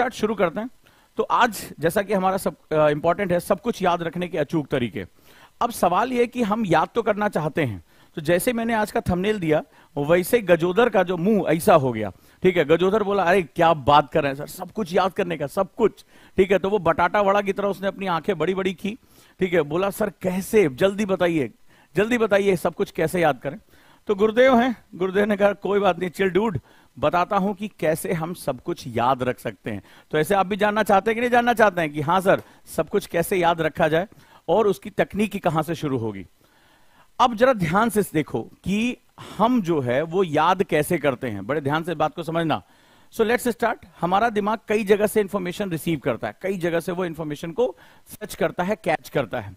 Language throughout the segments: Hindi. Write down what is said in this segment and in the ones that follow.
स्टार्ट शुरू करते हैं तो आज जैसा कि हमारा सब इंपॉर्टेंट है सब कुछ याद रखने के अचूक तरीके अब सवाल यह कि हम याद तो करना चाहते हैं तो जैसे मैंने आज का थंबनेल दिया वैसे गजोदर का जो मुंह ऐसा हो गया ठीक है गजोदर बोला अरे क्या बात कर रहे हैं सर सब कुछ याद करने का सब कुछ ठीक है तो वो बटाटा वड़ा की तरह उसने अपनी आंखें बड़ी बड़ी की ठीक है बोला सर कैसे जल्दी बताइए जल्दी बताइए सब कुछ कैसे याद करें तो गुरुदेव हैं गुरुदेव ने कहा कोई बात नहीं चिल डूड बताता हूं कि कैसे हम सब कुछ याद रख सकते हैं तो ऐसे आप भी जानना चाहते हैं कि नहीं जानना चाहते हैं कि हाँ सर सब कुछ कैसे याद रखा जाए और उसकी तकनीकी कहां से शुरू होगी अब जरा ध्यान से देखो कि हम जो है वो याद कैसे करते हैं बड़े ध्यान से बात को समझना सो लेट्स स्टार्ट हमारा दिमाग कई जगह से इंफॉर्मेशन रिसीव करता है कई जगह से वो इंफॉर्मेशन को सच करता है कैच करता है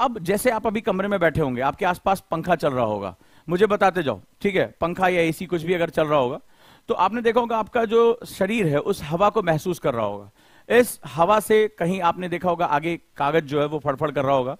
अब जैसे आप अभी कमरे में बैठे होंगे आपके आसपास पंखा चल रहा होगा मुझे बताते जाओ ठीक है पंखा या एसी कुछ भी अगर चल रहा होगा तो आपने देखा होगा आपका जो शरीर है उस हवा को महसूस कर रहा होगा इस हवा से कहीं आपने देखा होगा आगे कागज जो है वो फड़फड़ कर रहा होगा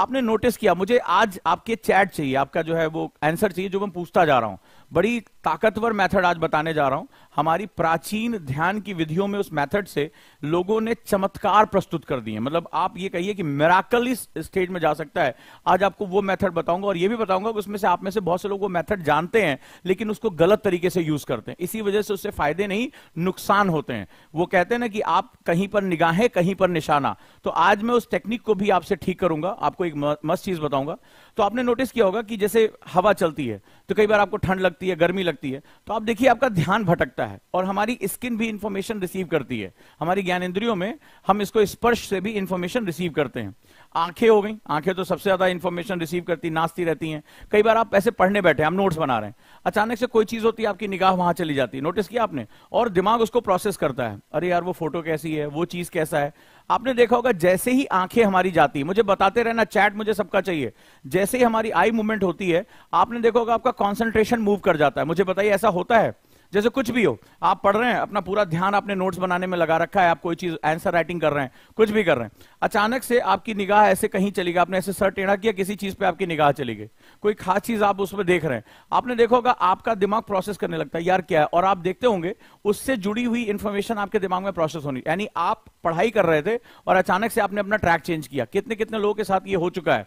आपने नोटिस किया मुझे आज आपके चैट चाहिए आपका जो है वो आंसर चाहिए जो मैं पूछता जा रहा हूं बड़ी ताकतवर मेथड आज बताने जा रहा हूं हमारी प्राचीन ध्यान की विधियों में उस मेथड से लोगों ने चमत्कार प्रस्तुत कर दिए मतलब आप ये कहिए कि मेराकल इस स्टेज में जा सकता है आज आपको वो मेथड बताऊंगा और ये भी बताऊंगा कि उसमें से आप में से बहुत से लोग वो मेथड जानते हैं लेकिन उसको गलत तरीके से यूज करते हैं इसी वजह से उससे फायदे नहीं नुकसान होते हैं वो कहते हैं ना कि आप कहीं पर निगाहें कहीं पर निशाना तो आज मैं उस टेक्निक को भी आपसे ठीक करूंगा आपको एक मस्त चीज बताऊंगा तो आपने नोटिस किया होगा कि जैसे हवा चलती है तो कई बार आपको ठंड लगती लगती है गर्मी लगती है तो आप देखिए आपका ध्यान भटकता है और हमारी स्किन भी इंफॉर्मेशन रिसीव करती है हमारी ज्ञान इंद्रियों में हम इसको स्पर्श इस से भी इंफॉर्मेशन रिसीव करते हैं आंखें हो गई आंखें तो सबसे ज्यादा इन्फॉर्मेशन रिसीव करती नाचती रहती हैं कई बार आप ऐसे पढ़ने बैठे हम नोट्स बना रहे हैं अचानक से कोई चीज होती है आपकी निगाह वहां चली जाती है नोटिस किया आपने और दिमाग उसको प्रोसेस करता है अरे यार वो फोटो कैसी है वो चीज कैसा है आपने देखा होगा जैसे ही आंखें हमारी जाती है मुझे बताते रहना चैट मुझे सबका चाहिए जैसे ही हमारी आई मूवमेंट होती है आपने देखा होगा आपका कॉन्सेंट्रेशन मूव कर जाता है मुझे बताइए ऐसा होता है जैसे कुछ भी हो आप पढ़ रहे हैं अपना पूरा ध्यान आपने नोट्स बनाने में लगा रखा है आप कोई चीज आंसर राइटिंग कर रहे हैं कुछ भी कर रहे हैं अचानक से आपकी निगाह ऐसे कहीं चली गई आपने ऐसे सर टेढ़ा किया किसी चीज पे आपकी निगाह चली गई कोई खास चीज आप उसमें देख रहे हैं आपने देखोगा आपका दिमाग प्रोसेस करने लगता है यार क्या है और आप देखते होंगे उससे जुड़ी हुई इंफॉर्मेशन आपके दिमाग में प्रोसेस होनी यानी आप पढ़ाई कर रहे थे और अचानक से आपने अपना ट्रैक चेंज किया कितने कितने लोगों के साथ ये हो चुका है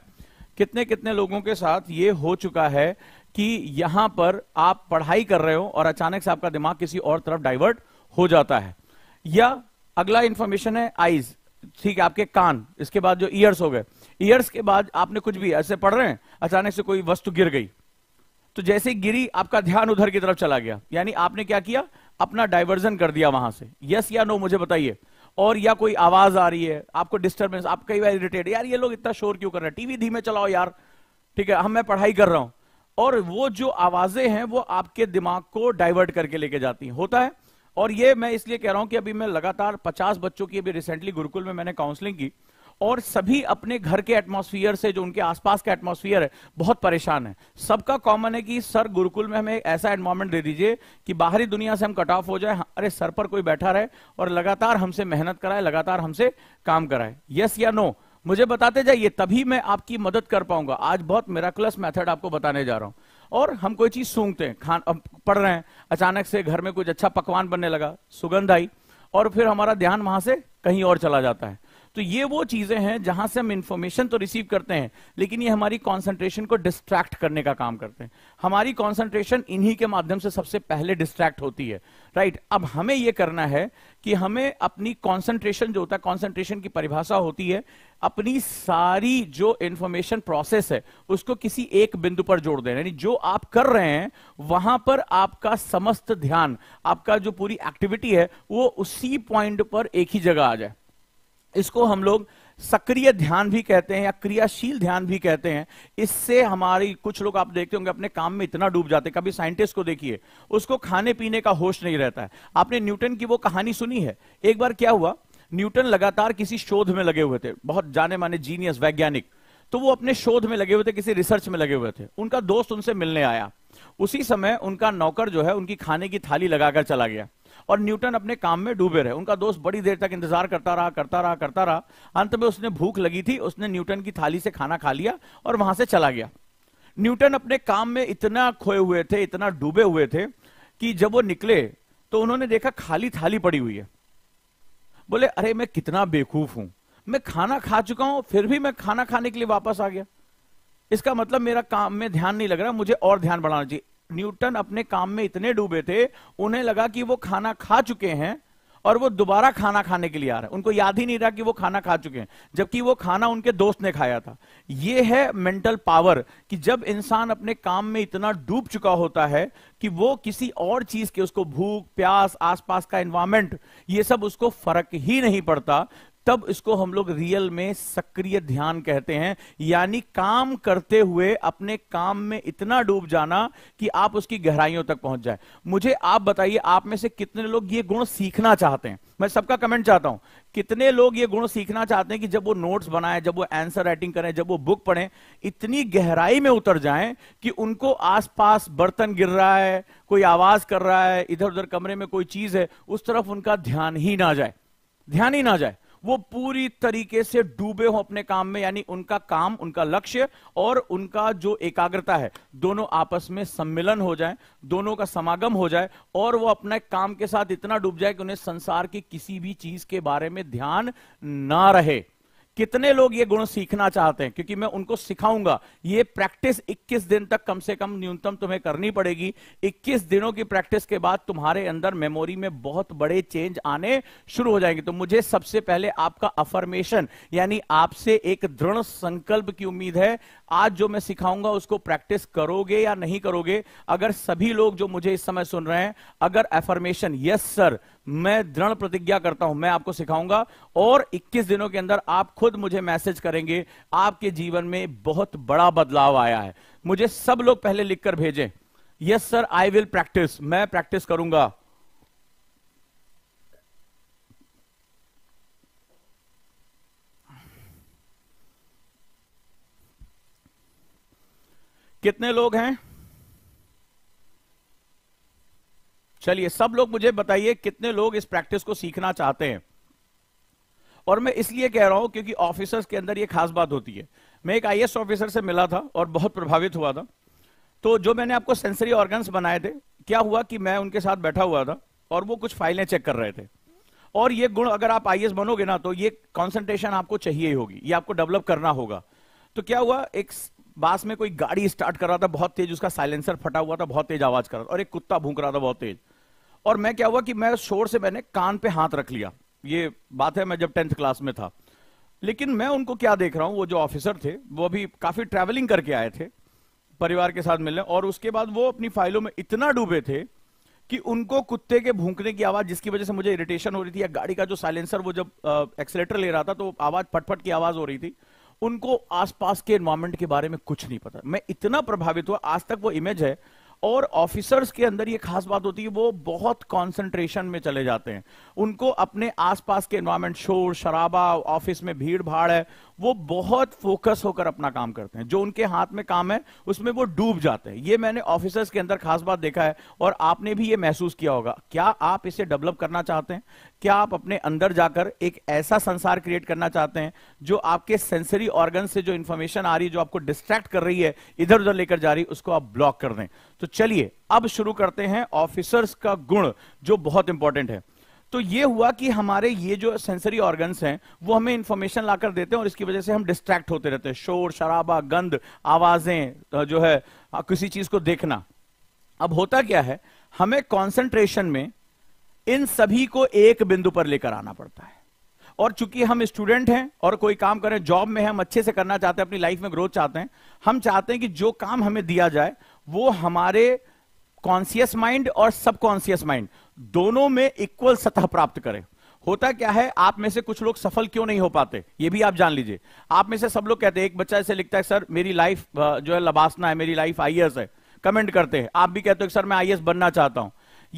कितने कितने लोगों के साथ ये हो चुका है कि यहां पर आप पढ़ाई कर रहे हो और अचानक से आपका दिमाग किसी और तरफ डाइवर्ट हो जाता है या अगला इंफॉर्मेशन है आईज ठीक है आपके कान इसके बाद जो ईयर्स हो गए ईयर्स के बाद आपने कुछ भी ऐसे पढ़ रहे हैं अचानक से कोई वस्तु गिर गई तो जैसे ही गिरी आपका ध्यान उधर की तरफ चला गया यानी आपने क्या किया अपना डाइवर्जन कर दिया वहां से यस या नो मुझे बताइए और या कोई आवाज आ रही है आपको डिस्टर्बेंस आप कई बार इरिटेट यार ये लोग इतना शोर क्यों कर रहे हैं टीवी धीमे चलाओ यार ठीक है हम मैं पढ़ाई कर रहा हूं और वो जो आवाजें हैं वो आपके दिमाग को डाइवर्ट करके लेके जाती हैं होता है और ये मैं इसलिए कह रहा हूं कि अभी मैं लगातार 50 बच्चों की अभी रिसेंटली गुरुकुल में मैंने काउंसलिंग की और सभी अपने घर के एटमोसफियर से जो उनके आसपास का एटमोसफियर है बहुत परेशान है सबका कॉमन है कि सर गुरुकुल में हमें ऐसा एनवायरमेंट दे दीजिए कि बाहरी दुनिया से हम कट ऑफ हो जाए हाँ, अरे सर पर कोई बैठा रहे और लगातार हमसे मेहनत कराए लगातार हमसे काम कराए यस या नो मुझे बताते जाइए तभी मैं आपकी मदद कर पाऊंगा आज बहुत मेराकुलस मेथड आपको बताने जा रहा हूं और हम कोई चीज सूंघते हैं खान पढ़ रहे हैं अचानक से घर में कुछ अच्छा पकवान बनने लगा सुगंध आई और फिर हमारा ध्यान वहां से कहीं और चला जाता है तो ये वो चीजें हैं जहां से हम इंफॉर्मेशन तो रिसीव करते हैं लेकिन ये हमारी कॉन्सेंट्रेशन को डिस्ट्रैक्ट करने का काम करते हैं हमारी कॉन्सेंट्रेशन इन्हीं के माध्यम से सबसे पहले डिस्ट्रैक्ट होती है राइट right? अब हमें यह करना है कि हमें अपनी कॉन्सेंट्रेशन जो होता है कॉन्सेंट्रेशन की परिभाषा होती है अपनी सारी जो इंफॉर्मेशन प्रोसेस है उसको किसी एक बिंदु पर जोड़ देना यानी जो आप कर रहे हैं वहां पर आपका समस्त ध्यान आपका जो पूरी एक्टिविटी है वो उसी पॉइंट पर एक ही जगह आ जाए इसको हम लोग सक्रिय ध्यान भी कहते हैं या क्रियाशील ध्यान भी कहते हैं इससे हमारी कुछ लोग आप देखते होंगे अपने काम में इतना डूब जाते हैं कभी साइंटिस्ट को देखिए उसको खाने पीने का होश नहीं रहता है आपने न्यूटन की वो कहानी सुनी है एक बार क्या हुआ न्यूटन लगातार किसी शोध में लगे हुए थे बहुत जाने माने जीनियस वैज्ञानिक तो वो अपने शोध में लगे हुए थे किसी रिसर्च में लगे हुए थे उनका दोस्त उनसे मिलने आया उसी समय उनका नौकर जो है उनकी खाने की थाली लगाकर चला गया और न्यूटन अपने काम में डूबे रहे उनका दोस्त बड़ी देर तक इंतजार करता रहा करता रहा करता रहा अंत में उसने भूख लगी थी उसने न्यूटन की थाली से खाना खा लिया और वहां से चला गया न्यूटन अपने काम में इतना खोए हुए थे इतना डूबे हुए थे कि जब वो निकले तो उन्होंने देखा खाली थाली पड़ी हुई है बोले अरे मैं कितना बेवकूफ हूं मैं खाना खा चुका हूं फिर भी मैं खाना खाने के लिए वापस आ गया इसका मतलब मेरा काम में ध्यान नहीं लग रहा मुझे और ध्यान बढ़ाना चाहिए न्यूटन अपने काम में इतने डूबे थे उन्हें लगा कि वो खाना खा चुके हैं और वो दोबारा खाना खाने के लिए आ रहा है उनको याद ही नहीं रहा कि वो खाना खा चुके हैं जबकि वो खाना उनके दोस्त ने खाया था ये है मेंटल पावर कि जब इंसान अपने काम में इतना डूब चुका होता है कि वो किसी और चीज के उसको भूख प्यास आसपास का एनवायरमेंट ये सब उसको फर्क ही नहीं पड़ता तब इसको हम लोग रियल में सक्रिय ध्यान कहते हैं यानी काम करते हुए अपने काम में इतना डूब जाना कि आप उसकी गहराइयों तक पहुंच जाए मुझे आप बताइए आप में से कितने लोग ये गुण सीखना चाहते हैं मैं सबका कमेंट चाहता हूं कितने लोग ये गुण सीखना चाहते हैं कि जब वो नोट्स बनाए जब वो आंसर राइटिंग करें जब वो बुक पढ़े इतनी गहराई में उतर जाए कि उनको आसपास बर्तन गिर रहा है कोई आवाज कर रहा है इधर उधर कमरे में कोई चीज है उस तरफ उनका ध्यान ही ना जाए ध्यान ही ना जाए वो पूरी तरीके से डूबे हो अपने काम में यानी उनका काम उनका लक्ष्य और उनका जो एकाग्रता है दोनों आपस में सम्मिलन हो जाए दोनों का समागम हो जाए और वो अपने काम के साथ इतना डूब जाए कि उन्हें संसार की किसी भी चीज के बारे में ध्यान ना रहे कितने लोग ये गुण सीखना चाहते हैं क्योंकि मैं उनको सिखाऊंगा ये प्रैक्टिस 21 दिन तक कम से कम न्यूनतम तुम्हें करनी पड़ेगी 21 दिनों की प्रैक्टिस के बाद तुम्हारे अंदर मेमोरी में बहुत बड़े चेंज आने शुरू हो जाएंगे तो मुझे सबसे पहले आपका अफर्मेशन यानी आपसे एक दृढ़ संकल्प की उम्मीद है आज जो मैं सिखाऊंगा उसको प्रैक्टिस करोगे या नहीं करोगे अगर सभी लोग जो मुझे इस समय सुन रहे हैं अगर एफर्मेशन यस सर मैं दृढ़ प्रतिज्ञा करता हूं मैं आपको सिखाऊंगा और 21 दिनों के अंदर आप खुद मुझे मैसेज करेंगे आपके जीवन में बहुत बड़ा बदलाव आया है मुझे सब लोग पहले लिखकर भेजें yes sir I will practice मैं प्रैक्टिस करूंगा कितने लोग हैं चलिए सब लोग मुझे बताइए कितने लोग इस प्रैक्टिस को सीखना चाहते हैं और मैं इसलिए कह रहा हूं क्योंकि ऑफिसर्स के अंदर ये खास बात होती है मैं एक आईएएस ऑफिसर से मिला था और बहुत प्रभावित हुआ था तो जो मैंने आपको सेंसरी ऑर्गन्स बनाए थे क्या हुआ कि मैं उनके साथ बैठा हुआ था और वो कुछ फाइलें चेक कर रहे थे और ये गुण अगर आप आई बनोगे ना तो ये कॉन्सेंट्रेशन आपको चाहिए होगी ये आपको डेवलप करना होगा तो क्या हुआ एक बास में कोई गाड़ी स्टार्ट कर रहा था बहुत तेज उसका साइलेंसर फटा हुआ था बहुत तेज आवाज कर रहा था और एक कुत्ता भूख रहा था बहुत तेज और मैं क्या हुआ कि मैं शोर से मैंने कान पे हाथ रख लिया ये बात है मैं जब टेंथ क्लास में था लेकिन मैं उनको क्या देख रहा हूं वो जो ऑफिसर थे वो अभी काफी ट्रैवलिंग करके आए थे परिवार के साथ मिलने और उसके बाद वो अपनी फाइलों में इतना डूबे थे कि उनको कुत्ते के भूकने की आवाज जिसकी वजह से मुझे इरिटेशन हो रही थी या गाड़ी का जो साइलेंसर वो जब एक्सलेटर ले रहा था तो आवाज पटपट की आवाज हो रही थी उनको आसपास के एनवायरमेंट के बारे में कुछ नहीं पता मैं इतना प्रभावित हुआ आज तक वो इमेज है और ऑफिसर्स के अंदर ये खास बात होती है वो बहुत कंसंट्रेशन में चले जाते हैं उनको अपने आसपास के एनवायरमेंट शोर शराबा ऑफिस में भीड़ भाड़ है वो बहुत फोकस होकर अपना काम करते हैं जो उनके हाथ में काम है उसमें वो डूब जाते हैं ये मैंने ऑफिसर्स के अंदर खास बात देखा है और आपने भी ये महसूस किया होगा क्या आप इसे डेवलप करना चाहते हैं क्या आप अपने अंदर जाकर एक ऐसा संसार क्रिएट करना चाहते हैं जो आपके सेंसरी ऑर्गन से जो इंफॉर्मेशन आ रही है जो आपको डिस्ट्रैक्ट कर रही है इधर उधर लेकर जा रही है उसको आप ब्लॉक कर दें तो चलिए अब शुरू करते हैं ऑफिसर्स का गुण जो बहुत इंपॉर्टेंट है तो ये हुआ कि हमारे ये जो सेंसरी ऑर्गन्स हैं वो हमें इंफॉर्मेशन लाकर देते हैं और इसकी वजह से हम डिस्ट्रैक्ट होते रहते हैं शोर शराबा गंध आवाजें जो है किसी चीज को देखना अब होता क्या है हमें कॉन्सेंट्रेशन में इन सभी को एक बिंदु पर लेकर आना पड़ता है और चूंकि हम स्टूडेंट हैं और कोई काम करें जॉब में हम अच्छे से करना चाहते हैं अपनी लाइफ में ग्रोथ चाहते हैं हम चाहते हैं कि जो काम हमें दिया जाए वो हमारे कॉन्सियस माइंड और सबकॉन्सियस माइंड दोनों में इक्वल सतह प्राप्त करें होता क्या है आप में से कुछ लोग सफल क्यों नहीं हो पाते ये भी आप जान लीजिए आप में से सब लोग कहते हैं एक बच्चा ऐसे लिखता है सर मेरी लाइफ जो है लबासना है मेरी लाइफ आई है कमेंट करते हैं आप भी कहते हो सर मैं आई बनना चाहता हूं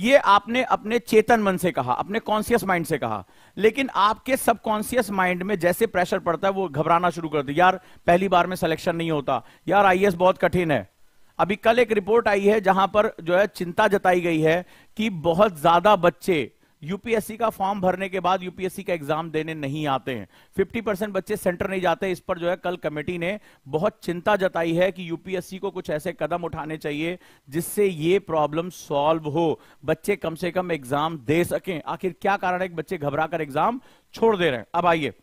ये आपने अपने चेतन मन से कहा अपने कॉन्सियस माइंड से कहा लेकिन आपके सबकॉन्सियस माइंड में जैसे प्रेशर पड़ता है वो घबराना शुरू कर दिया यार पहली बार में सिलेक्शन नहीं होता यार आईएएस बहुत कठिन है अभी कल एक रिपोर्ट आई है जहां पर जो है चिंता जताई गई है कि बहुत ज्यादा बच्चे यूपीएससी का फॉर्म भरने के बाद यूपीएससी का एग्जाम देने नहीं आते हैं 50 परसेंट बच्चे सेंटर नहीं जाते इस पर जो है कल कमेटी ने बहुत चिंता जताई है कि यूपीएससी को कुछ ऐसे कदम उठाने चाहिए जिससे ये प्रॉब्लम सॉल्व हो बच्चे कम से कम एग्जाम दे सकें आखिर क्या कारण है कि बच्चे घबरा एग्जाम छोड़ दे रहे हैं अब आइए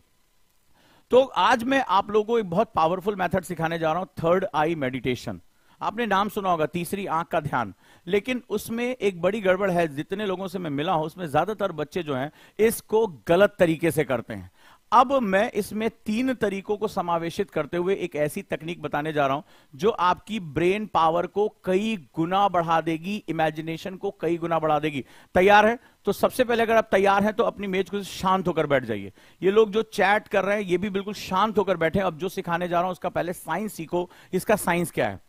तो आज मैं आप लोगों को एक बहुत पावरफुल मेथड सिखाने जा रहा हूं थर्ड आई मेडिटेशन आपने नाम सुना होगा तीसरी आंख का ध्यान लेकिन उसमें एक बड़ी गड़बड़ है जितने लोगों से मैं मिला हूं उसमें ज्यादातर बच्चे जो हैं इसको गलत तरीके से करते हैं अब मैं इसमें तीन तरीकों को समावेशित करते हुए एक ऐसी तकनीक बताने जा रहा हूं जो आपकी ब्रेन पावर को कई गुना बढ़ा देगी इमेजिनेशन को कई गुना बढ़ा देगी तैयार है तो सबसे पहले अगर आप तैयार हैं तो अपनी मेज को शांत होकर बैठ जाइए ये लोग जो चैट कर रहे हैं ये भी बिल्कुल शांत होकर बैठे अब जो सिखाने जा रहा हूं उसका पहले साइंस सीखो इसका साइंस क्या है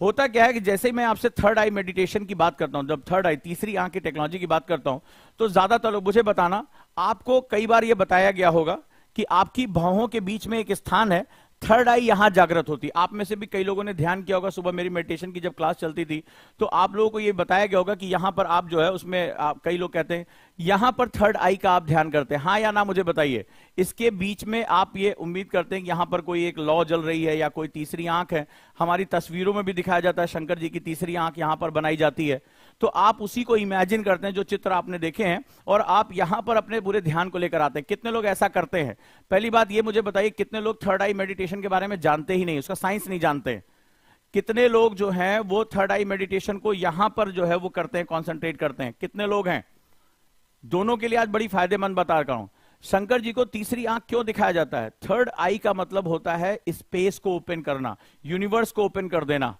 होता क्या है कि जैसे ही मैं आपसे थर्ड आई मेडिटेशन की बात करता हूं जब थर्ड आई तीसरी आंख की टेक्नोलॉजी की बात करता हूं तो ज्यादातर लोग मुझे बताना आपको कई बार यह बताया गया होगा कि आपकी भावों के बीच में एक स्थान है थर्ड आई यहां जागृत होती आप में से भी कई लोगों ने ध्यान किया होगा सुबह मेरी मेडिटेशन की जब क्लास चलती थी तो आप लोगों को यह बताया गया होगा कि यहां पर आप जो है उसमें आप कई लोग कहते हैं यहां पर थर्ड आई का आप ध्यान करते हैं हाँ या ना मुझे बताइए इसके बीच में आप ये उम्मीद करते हैं कि यहां पर कोई एक लॉ जल रही है या कोई तीसरी आंख है हमारी तस्वीरों में भी दिखाया जाता है शंकर जी की तीसरी आंख यहां पर बनाई जाती है तो आप उसी को इमेजिन करते हैं जो चित्र आपने देखे हैं और आप यहां पर अपने पूरे ध्यान को लेकर आते हैं कितने लोग ऐसा करते हैं पहली बात ये मुझे बताइए कितने लोग थर्ड आई मेडिटेशन के बारे में जानते ही नहीं उसका साइंस नहीं जानते कितने लोग जो हैं वो थर्ड आई मेडिटेशन को यहां पर जो है वो करते हैं कॉन्सेंट्रेट करते हैं कितने लोग हैं दोनों के लिए आज बड़ी फायदेमंद बता रहा हूं शंकर जी को तीसरी आंख क्यों दिखाया जाता है थर्ड आई का मतलब होता है स्पेस को ओपन करना यूनिवर्स को ओपन कर देना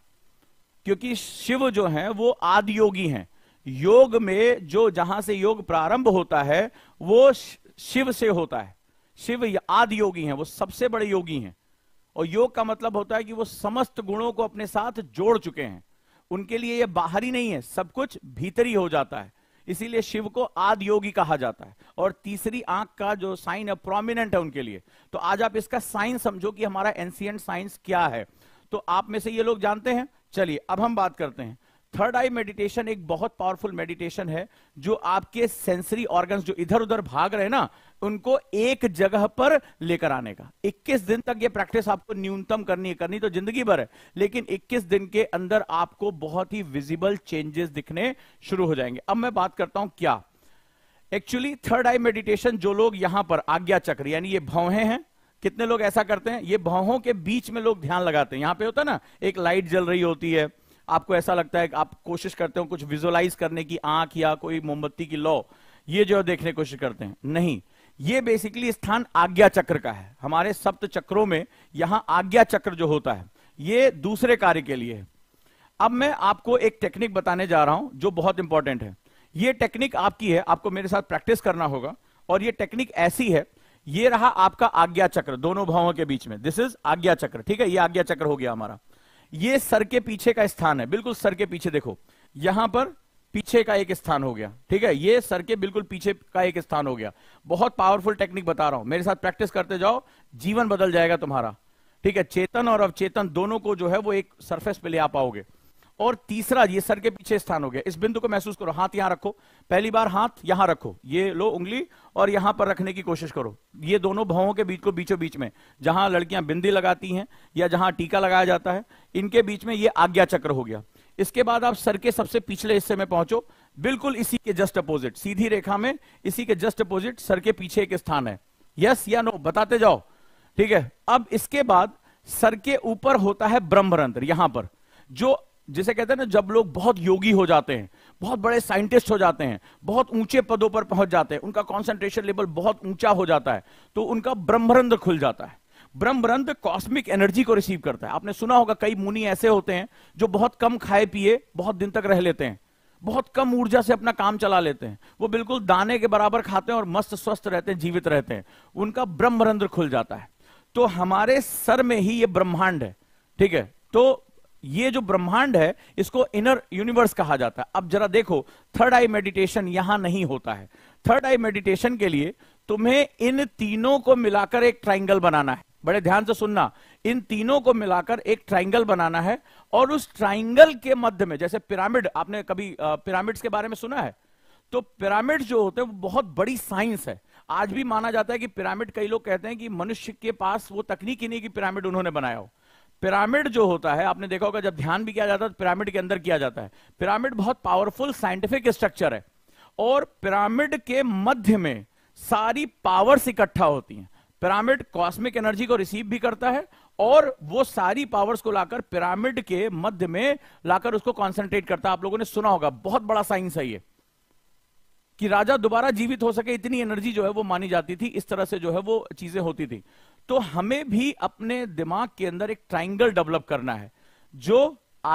क्योंकि शिव जो है वो आदि योगी हैं योग में जो जहां से योग प्रारंभ होता है वो शिव से होता है शिव आदि योगी हैं वो सबसे बड़े योगी हैं और योग का मतलब होता है कि वो समस्त गुणों को अपने साथ जोड़ चुके हैं उनके लिए ये बाहरी नहीं है सब कुछ भीतरी हो जाता है इसीलिए शिव को आदि योगी कहा जाता है और तीसरी आंख का जो साइन है प्रोमिनेंट है उनके लिए तो आज आप इसका साइन समझो कि हमारा एंशियंट साइंस क्या है तो आप में से ये लोग जानते हैं चलिए अब हम बात करते हैं थर्ड आई मेडिटेशन एक बहुत पावरफुल मेडिटेशन है जो आपके सेंसरी ऑर्गन्स जो इधर उधर भाग रहे ना उनको एक जगह पर लेकर आने का 21 दिन तक ये प्रैक्टिस आपको न्यूनतम करनी है करनी तो जिंदगी भर है लेकिन 21 दिन के अंदर आपको बहुत ही विजिबल चेंजेस दिखने शुरू हो जाएंगे अब मैं बात करता हूं क्या एक्चुअली थर्ड आई मेडिटेशन जो लोग यहां पर आज्ञा चक्र यानी ये भवे हैं कितने लोग ऐसा करते हैं ये भावों के बीच में लोग ध्यान लगाते हैं यहां पे होता है ना एक लाइट जल रही होती है आपको ऐसा लगता है आप कोशिश करते हो कुछ विजुअलाइज करने की आंख या कोई मोमबत्ती की लॉ ये जो देखने की कोशिश करते हैं नहीं ये बेसिकली स्थान आज्ञा चक्र का है हमारे सप्त चक्रों में यहां आज्ञा चक्र जो होता है ये दूसरे कार्य के लिए है अब मैं आपको एक टेक्निक बताने जा रहा हूं जो बहुत इंपॉर्टेंट है ये टेक्निक आपकी है आपको मेरे साथ प्रैक्टिस करना होगा और ये टेक्निक ऐसी है ये रहा आपका आज्ञा चक्र दोनों भावों के बीच में दिस इज आज्ञा चक्र ठीक है ये आज्ञा चक्र हो गया हमारा ये सर के पीछे का स्थान है बिल्कुल सर के पीछे देखो यहां पर पीछे का एक स्थान हो गया ठीक है ये सर के बिल्कुल पीछे का एक स्थान हो गया बहुत पावरफुल टेक्निक बता रहा हूं मेरे साथ प्रैक्टिस करते जाओ जीवन बदल जाएगा तुम्हारा ठीक है चेतन और अवचेतन दोनों को जो है वो एक सरफेस पे ले आ पाओगे और तीसरा ये सर के पीछे स्थान हो गया इस बिंदु को महसूस करो हाथ यहां रखो पहली बार हाथ यहां रखो ये लो उंगली और यहां पर रखने की कोशिश करो ये दोनों भावों के बीच को बीचों बीच में जहां लड़कियां बिंदी लगाती हैं या जहां टीका लगाया जाता है इनके बीच में ये आज्ञा चक्र हो गया इसके बाद आप सर के सबसे पिछले हिस्से में पहुंचो बिल्कुल इसी के जस्ट अपोजिट सीधी रेखा में इसी के जस्ट अपोजिट सर के पीछे एक स्थान है यस या नो बताते जाओ ठीक है अब इसके बाद सर के ऊपर होता है ब्रह्मरंत्र यहां पर जो जिसे कहते हैं ना जब लोग बहुत योगी हो जाते हैं बहुत बड़े साइंटिस्ट हो जाते हैं बहुत ऊंचे पदों पर पहुंच जाते हैं उनका कॉन्सेंट्रेशन लेवल बहुत ऊंचा हो जाता है तो उनका ब्रह्मरंध्र खुल जाता है ब्रह्मरंध्र कॉस्मिक एनर्जी को रिसीव करता है आपने सुना होगा कई मुनि ऐसे होते हैं जो बहुत कम खाए पिए बहुत दिन तक रह लेते हैं बहुत कम ऊर्जा से अपना काम चला लेते हैं वो बिल्कुल दाने के बराबर खाते हैं और मस्त स्वस्थ रहते हैं जीवित रहते हैं उनका ब्रह्मरंध्र खुल जाता है तो हमारे सर में ही ये ब्रह्मांड है ठीक है तो ये जो ब्रह्मांड है इसको इनर यूनिवर्स कहा जाता है अब जरा देखो थर्ड आई मेडिटेशन यहां नहीं होता है थर्ड आई मेडिटेशन के लिए तुम्हें इन तीनों को मिलाकर एक ट्राइंगल बनाना है बड़े ध्यान से सुनना इन तीनों को मिलाकर एक ट्राइंगल बनाना है और उस ट्राइंगल के मध्य में जैसे पिरामिड आपने कभी पिरामिड्स के बारे में सुना है तो पिरामिड जो होते हैं वो बहुत बड़ी साइंस है आज भी माना जाता है कि पिरामिड कई लोग कहते हैं कि मनुष्य के पास वो तकनीक ही नहीं कि पिरामिड उन्होंने बनाया हो पिरामिड जो होता है आपने देखा होगा जब ध्यान भी किया जाता है तो पिरामिड के अंदर किया जाता है पिरामिड बहुत पावरफुल साइंटिफिक स्ट्रक्चर है और पिरामिड के मध्य में सारी पावर्स इकट्ठा होती हैं पिरामिड कॉस्मिक एनर्जी को रिसीव भी करता है और वो सारी पावर्स को लाकर पिरामिड के मध्य में लाकर उसको कॉन्सेंट्रेट करता है आप लोगों ने सुना होगा बहुत बड़ा साइंस है ये कि राजा दोबारा जीवित हो सके इतनी एनर्जी जो है वो मानी जाती थी इस तरह से जो है वो चीजें होती थी तो हमें भी अपने दिमाग के अंदर एक ट्राइंगल डेवलप करना है जो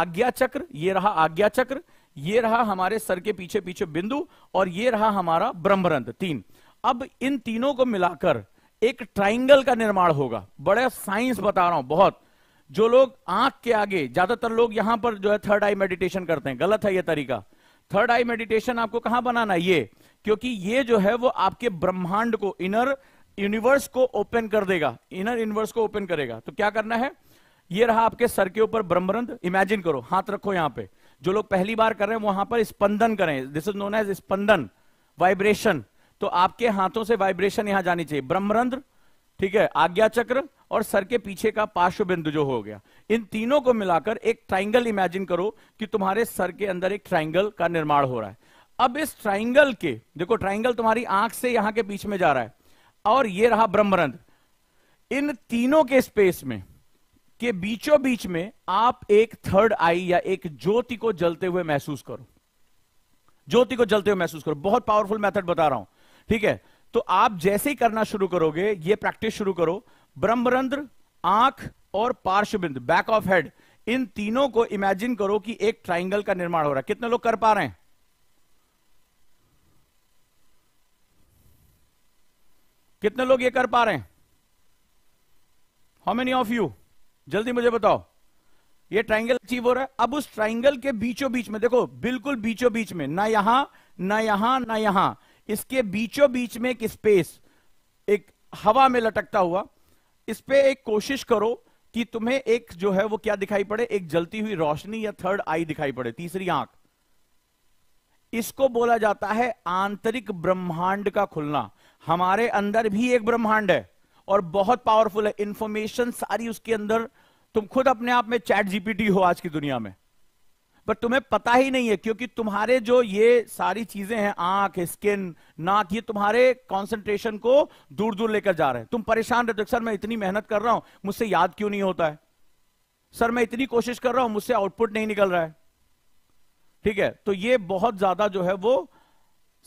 आज्ञा चक्र ये रहा आज्ञा चक्र ये रहा हमारे सर के पीछे पीछे बिंदु और ये रहा हमारा ब्रह्मरंध तीन अब इन तीनों को मिलाकर एक ट्राइंगल का निर्माण होगा बड़ा साइंस बता रहा हूं बहुत जो लोग आंख के आगे ज्यादातर लोग यहां पर जो है थर्ड आई मेडिटेशन करते हैं गलत है यह तरीका थर्ड आई मेडिटेशन आपको कहां बनाना ये क्योंकि ये जो है वो आपके ब्रह्मांड को इनर यूनिवर्स को ओपन कर देगा इनर यूनिवर्स को ओपन करेगा तो क्या करना है ये रहा आपके सर के ऊपर ब्रह्मरंध इमेजिन करो हाथ रखो यहां पे जो लोग पहली बार कर रहे हैं वहां पर स्पंदन करें दिस इज नोन एज स्पंदन वाइब्रेशन तो आपके हाथों से वाइब्रेशन यहां जानी चाहिए ब्रह्मरंध्र ठीक है आज्ञा चक्र और सर के पीछे का पार्श्व बिंदु जो हो गया इन तीनों को मिलाकर एक ट्राइंगल इमेजिन करो कि तुम्हारे सर के अंदर एक ट्राइंगल का निर्माण हो रहा है अब इस ट्राइंगल के देखो ट्राइंगल तुम्हारी आंख से यहां के बीच में जा रहा है और ये रहा ब्रह्मरंध्र इन तीनों के स्पेस में के बीचों बीच में आप एक थर्ड आई या एक ज्योति को जलते हुए महसूस करो ज्योति को जलते हुए महसूस करो बहुत पावरफुल मेथड बता रहा हूं ठीक है तो आप जैसे ही करना शुरू करोगे ये प्रैक्टिस शुरू करो ब्रह्मरंध्र आंख और पार्श्वबिंद बैक ऑफ हेड इन तीनों को इमेजिन करो कि एक ट्राइंगल का निर्माण हो रहा है कितने लोग कर पा रहे हैं कितने लोग ये कर पा रहे हैं हाउ मेनी ऑफ यू जल्दी मुझे बताओ ये ट्राइंगल अचीव हो रहा है अब उस ट्राइंगल के बीचों बीच में देखो बिल्कुल बीचों बीच में ना यहां ना यहां ना यहां इसके बीचों बीच में एक स्पेस एक हवा में लटकता हुआ इस पर एक कोशिश करो कि तुम्हें एक जो है वो क्या दिखाई पड़े एक जलती हुई रोशनी या थर्ड आई दिखाई पड़े तीसरी आंख इसको बोला जाता है आंतरिक ब्रह्मांड का खुलना हमारे अंदर भी एक ब्रह्मांड है और बहुत पावरफुल है इंफॉर्मेशन सारी उसके अंदर तुम खुद अपने आप में चैट जीपीटी हो आज की दुनिया में पर तुम्हें पता ही नहीं है क्योंकि तुम्हारे जो ये सारी चीजें हैं आंख स्किन नाक ये तुम्हारे कॉन्सेंट्रेशन को दूर दूर लेकर जा रहे हैं तुम परेशान रहते हो सर मैं इतनी मेहनत कर रहा हूं मुझसे याद क्यों नहीं होता है सर मैं इतनी कोशिश कर रहा हूं मुझसे आउटपुट नहीं निकल रहा है ठीक है तो ये बहुत ज्यादा जो है वो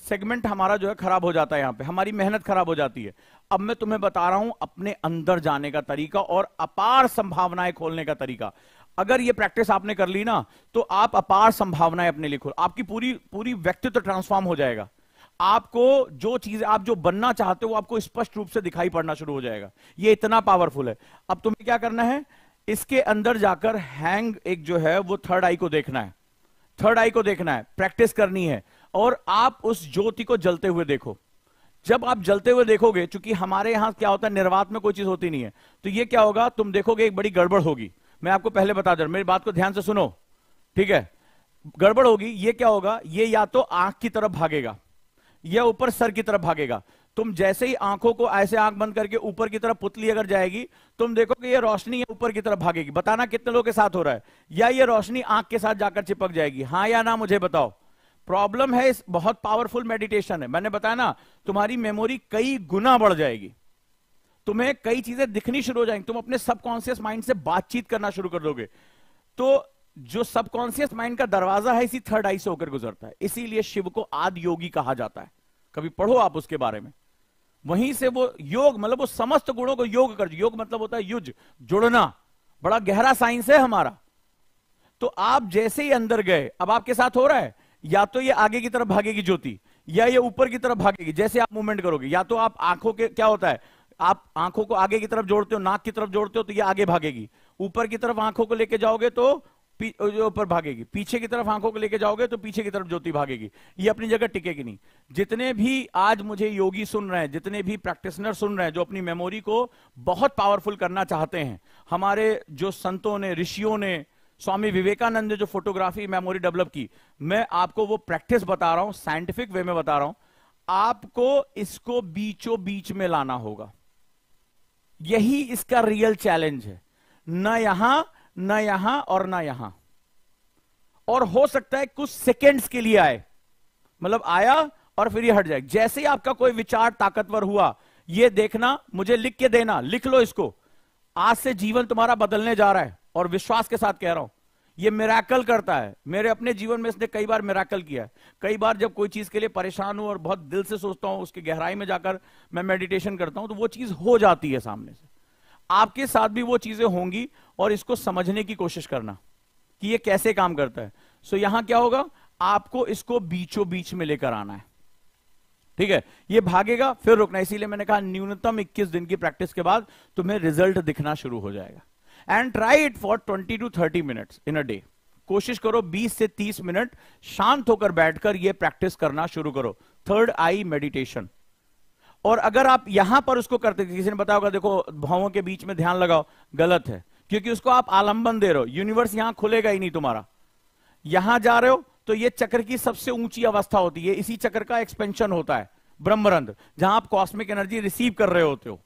सेगमेंट हमारा जो है खराब हो जाता है यहां पे हमारी मेहनत खराब हो जाती है अब मैं तुम्हें बता रहा हूं अपने अंदर जाने का तरीका और अपार संभावनाएं खोलने का तरीका अगर ये प्रैक्टिस आपने कर ली ना तो आप अपार संभावनाएं अपने लिए खोल आपकी पूरी पूरी व्यक्तित्व ट्रांसफॉर्म हो जाएगा आपको जो चीज आप जो बनना चाहते हो आपको स्पष्ट रूप से दिखाई पड़ना शुरू हो जाएगा ये इतना पावरफुल है अब तुम्हें क्या करना है इसके अंदर जाकर हैंग एक जो है वो थर्ड आई को देखना है थर्ड आई को देखना है प्रैक्टिस करनी है और आप उस ज्योति को जलते हुए देखो जब आप जलते हुए देखोगे चूंकि हमारे यहां क्या होता है निर्वात में कोई चीज होती नहीं है तो ये क्या होगा तुम देखोगे एक बड़ी गड़बड़ होगी मैं आपको पहले बता दे मेरी बात को ध्यान से सुनो ठीक है गड़बड़ होगी ये क्या होगा ये या तो आंख की तरफ भागेगा या ऊपर सर की तरफ भागेगा तुम जैसे ही आंखों को ऐसे आंख बंद करके ऊपर की तरफ पुतली अगर जाएगी तुम देखो कि ये रोशनी ऊपर की तरफ भागेगी बताना कितने लोगों के साथ हो रहा है या ये रोशनी आंख के साथ जाकर चिपक जाएगी हाँ या ना मुझे बताओ प्रॉब्लम है इस बहुत पावरफुल मेडिटेशन है मैंने बताया ना तुम्हारी मेमोरी कई गुना बढ़ जाएगी तुम्हें कई चीजें दिखनी शुरू हो जाएंगी तुम अपने सबकॉन्सियस माइंड से बातचीत करना शुरू कर दोगे तो जो सबकॉन्सियस माइंड का दरवाजा है इसी थर्ड आई से होकर गुजरता है इसीलिए शिव को आदि योगी कहा जाता है कभी पढ़ो आप उसके बारे में वहीं से वो योग मतलब वो समस्त गुणों को योग कर योग मतलब होता है युज जुड़ना बड़ा गहरा साइंस है हमारा तो आप जैसे ही अंदर गए अब आपके साथ हो रहा है या तो ये आगे की तरफ भागेगी ज्योति या ये ऊपर की तरफ भागेगी जैसे आप मूवमेंट करोगे या तो आप आंखों के क्या होता है आप आंखों को आगे की तरफ जोड़ते हो नाक की तरफ जोड़ते हो तो ये आगे भागेगी ऊपर की तरफ आंखों को लेके जाओगे तो ऊपर भागेगी पीछे की तरफ आंखों को लेके जाओगे तो पीछे की तरफ ज्योति भागेगी ये अपनी जगह टिकेगी नहीं जितने भी आज मुझे योगी सुन रहे हैं जितने भी प्रैक्टिसनर सुन रहे हैं जो अपनी मेमोरी को बहुत पावरफुल करना चाहते हैं हमारे जो संतों ने ऋषियों ने स्वामी विवेकानंद ने जो फोटोग्राफी मेमोरी डेवलप की मैं आपको वो प्रैक्टिस बता रहा हूं साइंटिफिक वे में बता रहा हूं आपको इसको बीचों बीच में लाना होगा यही इसका रियल चैलेंज है न यहां न यहां और न यहां और हो सकता है कुछ सेकेंड्स के लिए आए मतलब आया और फिर ये हट जाए जैसे ही आपका कोई विचार ताकतवर हुआ ये देखना मुझे लिख के देना लिख लो इसको आज से जीवन तुम्हारा बदलने जा रहा है और विश्वास के साथ कह रहा हूं ये मेराकल करता है मेरे अपने जीवन में इसने कई बार मेराकल किया है कई बार जब कोई चीज के लिए परेशान हूं और बहुत दिल से सोचता हूं उसकी गहराई में जाकर मैं मेडिटेशन करता हूं तो वो चीज हो जाती है सामने से आपके साथ भी वो चीजें होंगी और इसको समझने की कोशिश करना कि ये कैसे काम करता है सो so, यहां क्या होगा आपको इसको बीचों बीच में लेकर आना है ठीक है ये भागेगा फिर रुकना इसीलिए मैंने कहा न्यूनतम 21 दिन की प्रैक्टिस के बाद तुम्हें रिजल्ट दिखना शुरू हो जाएगा and try it for 20 to 30 minutes in a day कोशिश करो 20 से 30 मिनट शांत होकर बैठकर यह प्रैक्टिस करना शुरू करो थर्ड आई मेडिटेशन और अगर आप यहां पर उसको करते किसी ने बताओगे देखो भावों के बीच में ध्यान लगाओ गलत है क्योंकि उसको आप आलंबन दे रहे हो यूनिवर्स यहां खुलेगा ही नहीं तुम्हारा यहां जा रहे हो तो ये चक्र की सबसे ऊंची अवस्था होती है इसी चक्र का एक्सपेंशन होता है ब्रह्मरंध जहां आप कॉस्मिक एनर्जी रिसीव कर रहे होते हो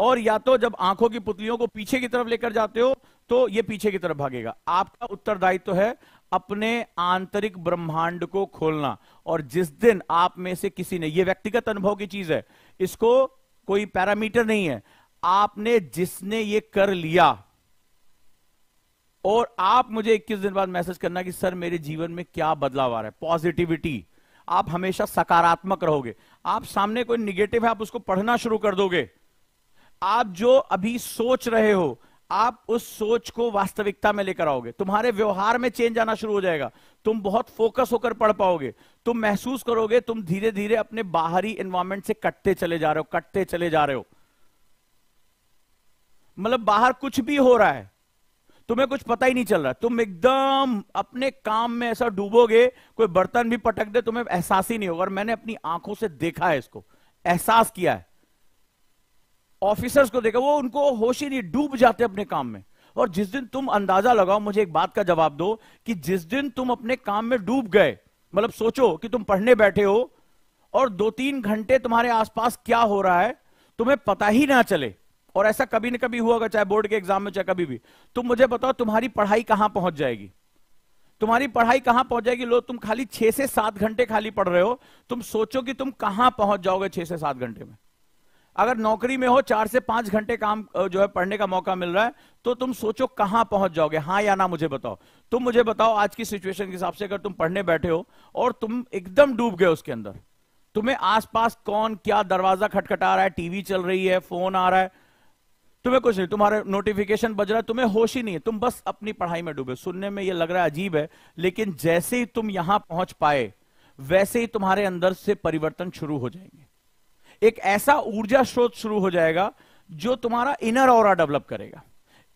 और या तो जब आंखों की पुतलियों को पीछे की तरफ लेकर जाते हो तो ये पीछे की तरफ भागेगा आपका उत्तरदायित्व तो है अपने आंतरिक ब्रह्मांड को खोलना और जिस दिन आप में से किसी ने यह व्यक्तिगत अनुभव की चीज है इसको कोई पैरामीटर नहीं है आपने जिसने ये कर लिया और आप मुझे 21 दिन बाद मैसेज करना कि सर मेरे जीवन में क्या बदलाव आ रहा है पॉजिटिविटी आप हमेशा सकारात्मक रहोगे आप सामने कोई निगेटिव है आप उसको पढ़ना शुरू कर दोगे आप जो अभी सोच रहे हो आप उस सोच को वास्तविकता में लेकर आओगे तुम्हारे व्यवहार में चेंज आना शुरू हो जाएगा तुम बहुत फोकस होकर पढ़ पाओगे तुम महसूस करोगे तुम धीरे धीरे अपने बाहरी एनवायरमेंट से कटते चले जा रहे हो कटते चले जा रहे हो मतलब बाहर कुछ भी हो रहा है तुम्हें कुछ पता ही नहीं चल रहा तुम एकदम अपने काम में ऐसा डूबोगे कोई बर्तन भी पटक दे तुम्हें एहसास ही नहीं होगा और मैंने अपनी आंखों से देखा है इसको एहसास किया है ऑफिसर्स को देखा वो उनको होश ही नहीं डूब जाते अपने काम में और जिस दिन तुम अंदाजा लगाओ मुझे एक बात का जवाब दो कि जिस दिन तुम अपने काम में डूब गए मतलब सोचो कि तुम पढ़ने बैठे हो और दो तीन घंटे तुम्हारे आसपास क्या हो रहा है तुम्हें पता ही ना चले और ऐसा कभी ना कभी हुआ चाहे बोर्ड के एग्जाम में चाहे कभी भी तुम मुझे बताओ तुम्हारी पढ़ाई कहां पहुंच जाएगी तुम्हारी पढ़ाई कहां पहुंच जाएगी लोग तुम खाली छह से सात घंटे खाली पढ़ रहे हो तुम सोचो कि तुम कहां पहुंच जाओगे छह से सात घंटे में अगर नौकरी में हो चार से पांच घंटे काम जो है पढ़ने का मौका मिल रहा है तो तुम सोचो कहां पहुंच जाओगे हाँ या ना मुझे बताओ तुम मुझे बताओ आज की सिचुएशन के हिसाब से अगर तुम पढ़ने बैठे हो और तुम एकदम डूब गए उसके अंदर तुम्हें आसपास कौन क्या दरवाजा खटखटा रहा है टीवी चल रही है फोन आ रहा है तुम्हें कुछ नहीं तुम्हारे नोटिफिकेशन बज रहा है तुम्हें होश ही नहीं है तुम बस अपनी पढ़ाई में डूबे सुनने में यह लग रहा है अजीब है लेकिन जैसे ही तुम यहां पहुंच पाए वैसे ही तुम्हारे अंदर से परिवर्तन शुरू हो जाएंगे एक ऐसा ऊर्जा स्रोत शुरू हो जाएगा जो तुम्हारा इनर और डेवलप करेगा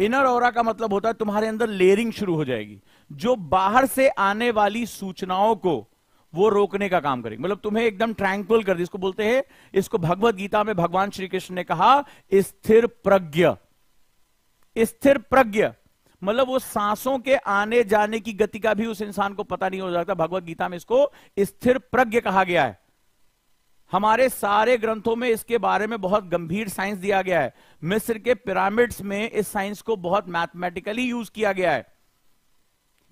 इनर और का मतलब होता है तुम्हारे अंदर लेयरिंग शुरू हो जाएगी जो बाहर से आने वाली सूचनाओं को वो रोकने का काम करेगी मतलब तुम्हें एकदम ट्रैंक्वल कर दी इसको बोलते हैं इसको भगवत गीता में भगवान श्री कृष्ण ने कहा स्थिर प्रज्ञ स्थिर प्रज्ञ मतलब वो सांसों के आने जाने की गति का भी उस इंसान को पता नहीं हो जाता भगवत गीता में इसको स्थिर प्रज्ञ कहा गया है हमारे सारे ग्रंथों में इसके बारे में बहुत गंभीर साइंस दिया गया है मिस्र के पिरामिड्स में इस साइंस को बहुत मैथमेटिकली यूज किया गया है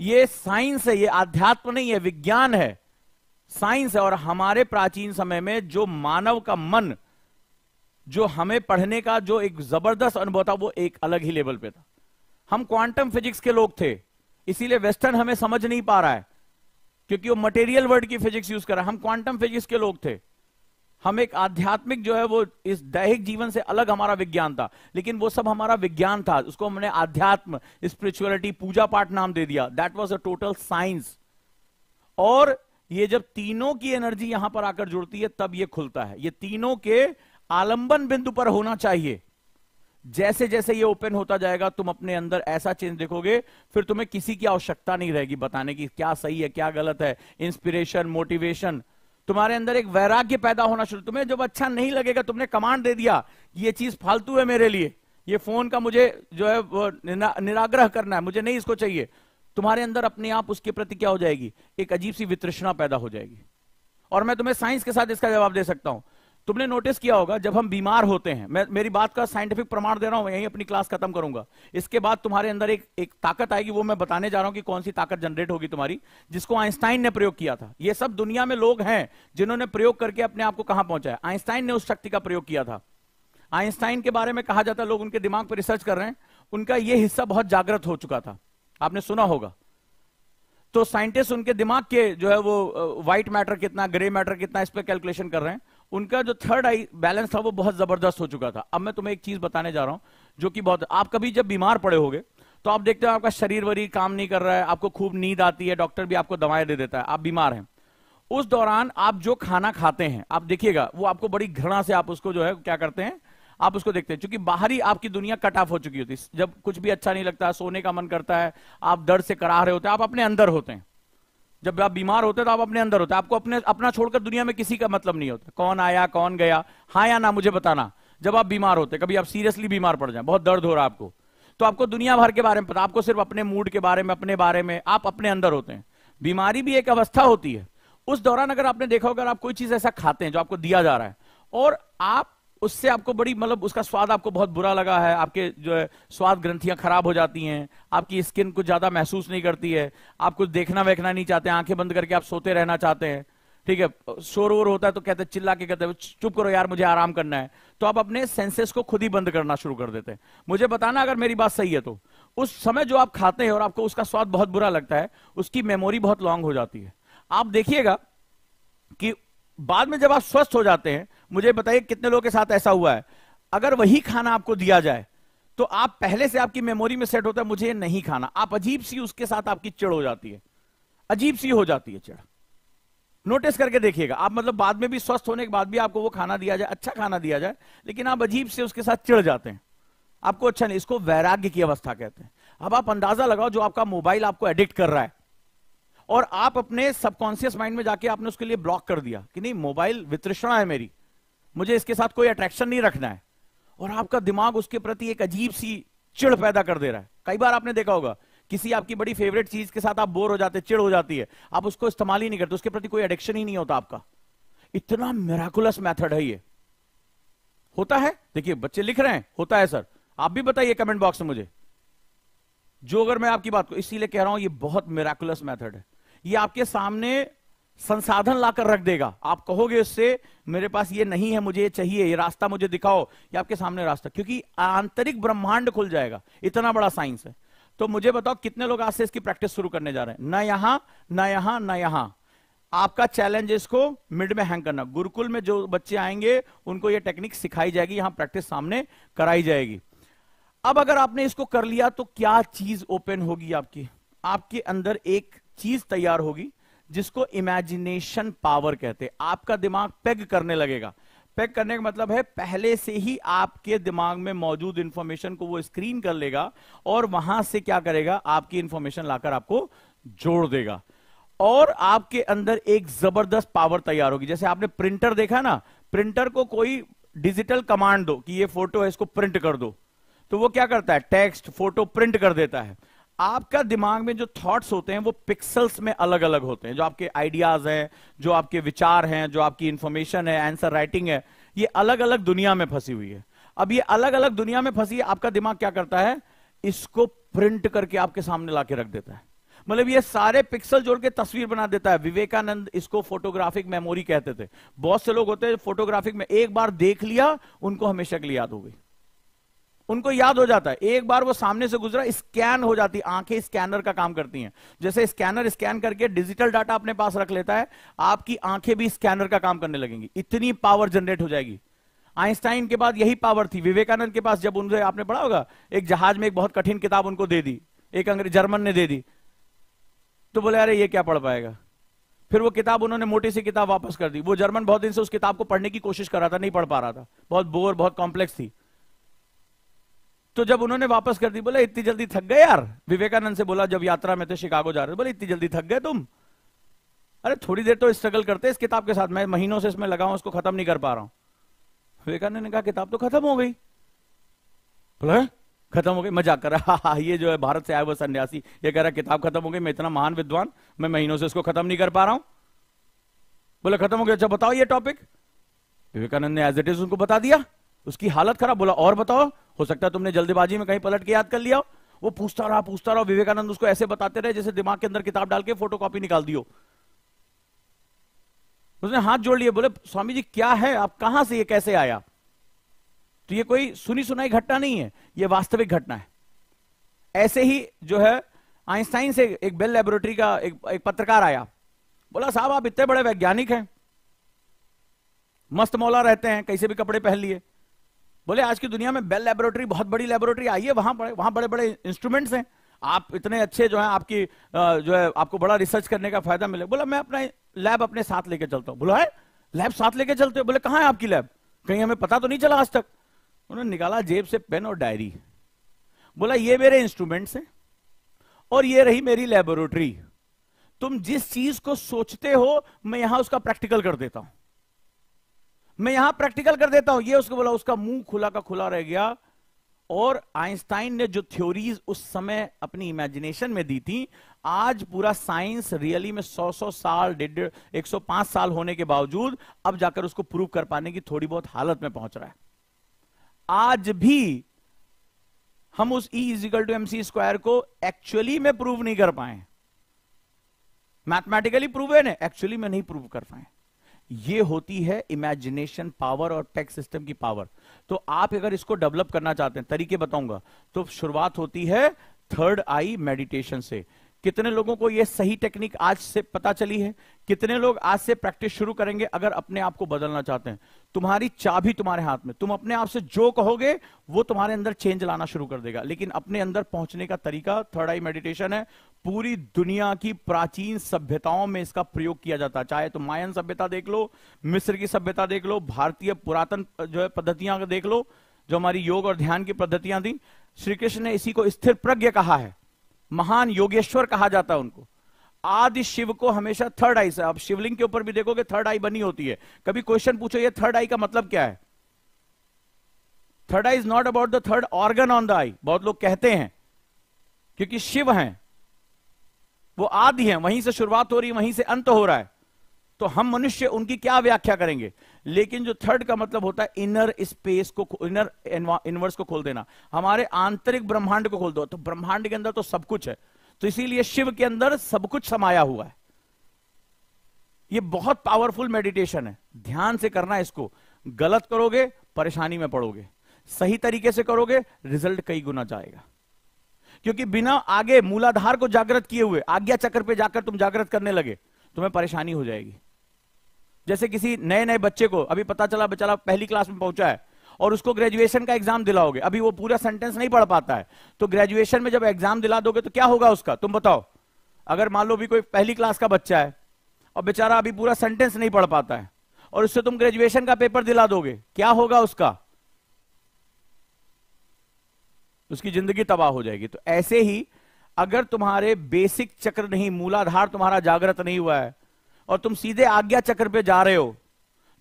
ये साइंस है ये आध्यात्म नहीं है विज्ञान है साइंस है और हमारे प्राचीन समय में जो मानव का मन जो हमें पढ़ने का जो एक जबरदस्त अनुभव था वो एक अलग ही लेवल पे था हम क्वांटम फिजिक्स के लोग थे इसीलिए वेस्टर्न हमें समझ नहीं पा रहा है क्योंकि वो मटेरियल वर्ड की फिजिक्स यूज कर रहा है हम क्वांटम फिजिक्स के लोग थे हम एक आध्यात्मिक जो है वो इस दैहिक जीवन से अलग हमारा विज्ञान था लेकिन वो सब हमारा विज्ञान था उसको हमने आध्यात्म स्पिरिचुअलिटी पूजा पाठ नाम दे दिया that was a total science और ये जब तीनों की एनर्जी यहां पर आकर जुड़ती है तब ये खुलता है ये तीनों के आलंबन बिंदु पर होना चाहिए जैसे जैसे ये ओपन होता जाएगा तुम अपने अंदर ऐसा चेंज देखोगे फिर तुम्हें किसी की आवश्यकता नहीं रहेगी बताने की क्या सही है क्या गलत है इंस्पिरेशन मोटिवेशन तुम्हारे अंदर एक वैराग्य पैदा होना शुरू तुम्हें जब अच्छा नहीं लगेगा तुमने कमांड दे दिया ये चीज फालतू है मेरे लिए ये फोन का मुझे जो है निरा, निराग्रह करना है मुझे नहीं इसको चाहिए तुम्हारे अंदर अपने आप उसके प्रति क्या हो जाएगी एक अजीब सी वित्रृष्णा पैदा हो जाएगी और मैं तुम्हें साइंस के साथ इसका जवाब दे सकता हूं तुमने नोटिस किया होगा जब हम बीमार होते हैं मैं मेरी बात का साइंटिफिक प्रमाण दे रहा हूं यही अपनी क्लास खत्म करूंगा इसके बाद तुम्हारे अंदर एक एक ताकत आएगी वो मैं बताने जा रहा हूं कि कौन सी ताकत जनरेट होगी तुम्हारी जिसको आइंस्टाइन ने प्रयोग किया था ये सब दुनिया में लोग हैं जिन्होंने प्रयोग करके अपने आप को कहां पहुंचाया आइंस्टाइन ने उस शक्ति का प्रयोग किया था आइंस्टाइन के बारे में कहा जाता है लोग उनके दिमाग पर रिसर्च कर रहे हैं उनका यह हिस्सा बहुत जागृत हो चुका था आपने सुना होगा तो साइंटिस्ट उनके दिमाग के जो है वो व्हाइट मैटर कितना ग्रे मैटर कितना इस पर कैलकुलेशन कर रहे हैं उनका जो थर्ड आई बैलेंस था वो बहुत जबरदस्त हो चुका था अब मैं तुम्हें एक चीज बताने जा रहा हूं जो कि बहुत आप कभी जब बीमार पड़े होगे तो आप देखते हो आपका शरीर वरीर काम नहीं कर रहा है आपको खूब नींद आती है डॉक्टर भी आपको दवाएं दे देता है आप बीमार हैं उस दौरान आप जो खाना खाते हैं आप देखिएगा वो आपको बड़ी घृणा से आप उसको जो है क्या करते हैं आप उसको देखते हैं क्योंकि बाहरी आपकी दुनिया कट ऑफ हो चुकी होती है जब कुछ भी अच्छा नहीं लगता सोने का मन करता है आप दर्द से कराह रहे होते हैं आप अपने अंदर होते हैं जब आप बीमार होते तो आप अपने अंदर होते आपको अपने अपना छोड़कर दुनिया में किसी का मतलब नहीं होता कौन आया कौन गया हाँ या ना मुझे बताना जब आप बीमार होते कभी आप सीरियसली बीमार पड़ जाए बहुत दर्द हो रहा है आपको तो आपको दुनिया भर के बारे में पता आपको सिर्फ अपने मूड के बारे में अपने बारे में आप अपने अंदर होते हैं बीमारी भी एक अवस्था होती है उस दौरान अगर आपने देखा अगर आप कोई चीज ऐसा खाते हैं जो आपको दिया जा रहा है और आप उससे आपको बड़ी मतलब उसका स्वाद आपको बहुत बुरा लगा है आपके जो है स्वाद ग्रंथियां खराब हो जाती हैं आपकी स्किन कुछ ज्यादा महसूस नहीं करती है आप कुछ देखना वेखना नहीं चाहते आंखें बंद करके आप सोते रहना चाहते हैं ठीक है शोर वोर होता है तो कहते चिल्ला के कहते चुप करो यार मुझे आराम करना है तो आप अपने सेंसेस को खुद ही बंद करना शुरू कर देते हैं मुझे बताना अगर मेरी बात सही है तो उस समय जो आप खाते हैं और आपको उसका स्वाद बहुत बुरा लगता है उसकी मेमोरी बहुत लॉन्ग हो जाती है आप देखिएगा कि बाद में जब आप स्वस्थ हो जाते हैं मुझे बताइए कितने लोगों के साथ ऐसा हुआ है अगर वही खाना आपको दिया जाए तो आप पहले से आपकी मेमोरी में सेट होता है मुझे नहीं खाना आप अजीब सी उसके साथ आपकी चिड़ हो जाती है अजीब सी हो जाती है चिड़ नोटिस करके देखिएगा आप मतलब बाद में भी स्वस्थ होने के बाद भी आपको वो खाना दिया जाए अच्छा खाना दिया जाए लेकिन आप अजीब से उसके साथ चिड़ जाते हैं आपको अच्छा नहीं इसको वैराग्य की अवस्था कहते हैं अब आप अंदाजा लगाओ जो आपका मोबाइल आपको एडिक्ट कर रहा है और आप अपने सबकॉन्सियस माइंड में जाके आपने उसके लिए ब्लॉक कर दिया कि नहीं मोबाइल वित्रषणा है मेरी मुझे इसके साथ कोई अट्रैक्शन नहीं रखना है और आपका दिमाग उसके प्रति एक अजीब सी चिड़ पैदा कर दे रहा है कई बार आपने देखा होगा किसी आपकी बड़ी फेवरेट चीज के साथ आप बोर हो जाते चिड़ हो जाती है आप उसको इस्तेमाल ही नहीं करते उसके प्रति कोई एडिक्शन ही नहीं होता आपका इतना मेराकुलस मेथड है ये होता है देखिए बच्चे लिख रहे हैं होता है सर आप भी बताइए कमेंट बॉक्स में मुझे जो अगर मैं आपकी बात को इसीलिए कह रहा हूं ये बहुत मेराकुलस मेथड है ये आपके सामने संसाधन लाकर रख देगा आप कहोगे उससे मेरे पास ये नहीं है मुझे ये चाहिए ये रास्ता मुझे दिखाओ ये आपके सामने रास्ता क्योंकि आंतरिक ब्रह्मांड खुल जाएगा इतना बड़ा साइंस है तो मुझे बताओ कितने लोग आज से इसकी प्रैक्टिस शुरू करने जा रहे हैं न यहां न यहां न यहां आपका चैलेंज इसको मिड में हैंग करना गुरुकुल में जो बच्चे आएंगे उनको यह टेक्निक सिखाई जाएगी यहां प्रैक्टिस सामने कराई जाएगी अब अगर आपने इसको कर लिया तो क्या चीज ओपन होगी आपकी आपके अंदर एक चीज तैयार होगी जिसको इमेजिनेशन पावर कहते हैं आपका दिमाग पेग करने लगेगा पेग करने का मतलब है पहले से ही आपके दिमाग में मौजूद इंफॉर्मेशन को वो स्क्रीन कर लेगा और वहां से क्या करेगा आपकी इंफॉर्मेशन लाकर आपको जोड़ देगा और आपके अंदर एक जबरदस्त पावर तैयार होगी जैसे आपने प्रिंटर देखा ना प्रिंटर को कोई डिजिटल कमांड दो कि ये फोटो है इसको प्रिंट कर दो तो वो क्या करता है टेक्स्ट फोटो प्रिंट कर देता है आपका दिमाग में जो थॉट्स होते हैं वो पिक्सल्स में अलग अलग होते हैं जो आपके आइडियाज हैं जो आपके विचार हैं जो आपकी इंफॉर्मेशन है आंसर राइटिंग है ये अलग अलग दुनिया में फंसी हुई है अब ये अलग अलग दुनिया में फंसी आपका दिमाग क्या करता है इसको प्रिंट करके आपके सामने ला रख देता है मतलब ये सारे पिक्सल जोड़ के तस्वीर बना देता है विवेकानंद इसको फोटोग्राफिक मेमोरी कहते थे बहुत से लोग होते हैं फोटोग्राफिक में एक बार देख लिया उनको हमेशा के लिए याद हो गई उनको याद हो जाता है एक बार वो सामने से गुजरा स्कैन हो जाती है आंखें स्कैनर का काम करती हैं जैसे स्कैनर स्कैन करके डिजिटल डाटा अपने पास रख लेता है आपकी आंखें भी स्कैनर का काम करने लगेंगी इतनी पावर जनरेट हो जाएगी आइंस्टाइन के बाद यही पावर थी विवेकानंद के पास जब उनसे आपने पढ़ा होगा एक जहाज में एक बहुत कठिन किताब उनको दे दी एक अंग्रेज जर्मन ने दे दी तो बोले अरे ये क्या पढ़ पाएगा फिर वो किताब उन्होंने मोटी सी किताब वापस कर दी वो जर्मन बहुत दिन से उस किताब को पढ़ने की कोशिश कर रहा था नहीं पढ़ पा रहा था बहुत बोर बहुत कॉम्प्लेक्स थी तो जब उन्होंने वापस कर दी बोला इतनी जल्दी थक गए यार विवेकानंद से बोला जब यात्रा में थे शिकागो जा रहे थे बोले इतनी जल्दी थक गए तुम अरे थोड़ी देर तो स्ट्रगल करते इस किताब के साथ मैं महीनों से इसमें लगा हूं उसको खत्म नहीं कर पा रहा हूं विवेकानंद ने कहा किताब तो खत्म हो गई बोला हाँ? खत्म हो गई मजाक कर रहा हा हा ये जो है भारत से आए हुआ सन्यासी ये कह रहा किताब खत्म हो गई मैं इतना महान विद्वान मैं महीनों से इसको खत्म नहीं कर पा रहा हूं बोले खत्म हो गया अच्छा बताओ ये टॉपिक विवेकानंद ने एज इट इज उनको बता दिया उसकी हालत खराब बोला और बताओ हो सकता है तुमने जल्दबाजी में कहीं पलट के याद कर लिया हो वो पूछता रहा पूछता रहा विवेकानंद उसको ऐसे बताते रहे जैसे दिमाग के अंदर किताब डाल के फोटो कॉपी निकाल दियो उसने हाथ जोड़ लिए बोले स्वामी जी क्या है आप कहां से ये कैसे आया तो ये कोई सुनी सुनाई घटना नहीं है ये वास्तविक घटना है ऐसे ही जो है आइंस्टाइन से एक बेल लेबोरेटरी का एक, एक पत्रकार आया बोला साहब आप इतने बड़े वैज्ञानिक हैं मस्त मौला रहते हैं कैसे भी कपड़े पहन लिए बोले आज की दुनिया में बेल लेबोरेटरी बहुत बड़ी लेबोरेटरी आई है वहां वहां बड़े बड़े इंस्ट्रूमेंट्स हैं आप इतने अच्छे जो है आपकी जो है आपको बड़ा रिसर्च करने का फायदा मिले बोला मैं अपना लैब अपने साथ लेके चलता हूँ बोला है लैब साथ लेके चलते हो बोले कहाँ है आपकी लैब कहीं हमें पता तो नहीं चला आज तक उन्होंने निकाला जेब से पेन और डायरी बोला ये मेरे इंस्ट्रूमेंट्स हैं और ये रही मेरी लेबोरेटरी तुम जिस चीज को सोचते हो मैं यहां उसका प्रैक्टिकल कर देता हूं मैं यहां प्रैक्टिकल कर देता हूं ये उसको बोला उसका मुंह खुला का खुला रह गया और आइंस्टाइन ने जो थ्योरीज उस समय अपनी इमेजिनेशन में दी थी आज पूरा साइंस रियली में 100-100 साल डेढ़ एक सौ पांच साल होने के बावजूद अब जाकर उसको प्रूव कर पाने की थोड़ी बहुत हालत में पहुंच रहा है आज भी हम उस E equal to MC square को एक्चुअली में प्रूव नहीं कर पाए मैथमेटिकली प्रूव है एक्चुअली में नहीं प्रूव कर पाए ये होती है इमेजिनेशन पावर और टेक्स सिस्टम की पावर तो आप अगर इसको डेवलप करना चाहते हैं तरीके बताऊंगा तो शुरुआत होती है थर्ड आई मेडिटेशन से कितने लोगों को यह सही टेक्निक आज से पता चली है कितने लोग आज से प्रैक्टिस शुरू करेंगे अगर अपने आप को बदलना चाहते हैं तुम्हारी चाबी तुम्हारे हाथ में तुम अपने आप से जो कहोगे वो तुम्हारे अंदर चेंज लाना शुरू कर देगा लेकिन अपने अंदर पहुंचने का तरीका थर्ड आई मेडिटेशन है पूरी दुनिया की प्राचीन सभ्यताओं में इसका प्रयोग किया जाता है चाहे तो मायन सभ्यता देख लो मिस्र की सभ्यता देख लो भारतीय पुरातन जो है पद्धतियां देख लो जो हमारी योग और ध्यान की पद्धतियां थी श्री कृष्ण ने इसी को स्थिर प्रज्ञ कहा है महान योगेश्वर कहा जाता है उनको आदि शिव को हमेशा थर्ड आई से आप शिवलिंग के ऊपर भी देखोगे थर्ड आई बनी होती है कभी क्वेश्चन पूछो ये थर्ड आई का मतलब क्या है third eye is not about the third organ on the eye बहुत लोग कहते हैं क्योंकि शिव हैं वो आदि हैं वहीं से शुरुआत हो रही है वहीं से अंत हो रहा है तो हम मनुष्य उनकी क्या व्याख्या करेंगे लेकिन जो थर्ड का मतलब होता है इनर स्पेस को इनर इनवर्स को खोल देना हमारे आंतरिक ब्रह्मांड को खोल दो तो ब्रह्मांड के अंदर तो सब कुछ है तो इसीलिए शिव के अंदर सब कुछ समाया हुआ है ये बहुत पावरफुल मेडिटेशन है ध्यान से करना इसको गलत करोगे परेशानी में पड़ोगे सही तरीके से करोगे रिजल्ट कई गुना जाएगा क्योंकि बिना आगे मूलाधार को जागृत किए हुए आज्ञा चक्र पे जाकर तुम जागृत करने लगे तुम्हें परेशानी हो जाएगी जैसे किसी नए नए बच्चे को अभी पता चला बेचारा पहली क्लास में पहुंचा है और उसको ग्रेजुएशन का एग्जाम दिलाओगे अभी वो पूरा सेंटेंस नहीं पढ़ पाता है तो ग्रेजुएशन में जब एग्जाम दिला दोगे तो क्या होगा उसका तुम बताओ अगर मान लो भी कोई पहली क्लास का बच्चा है और बेचारा अभी पूरा सेंटेंस नहीं पढ़ पाता है और उससे तुम ग्रेजुएशन का पेपर दिला दोगे क्या होगा उसका उसकी जिंदगी तबाह हो जाएगी तो ऐसे ही अगर तुम्हारे बेसिक चक्र नहीं मूलाधार तुम्हारा जागृत नहीं हुआ है और तुम सीधे आज्ञा चक्र पे जा रहे हो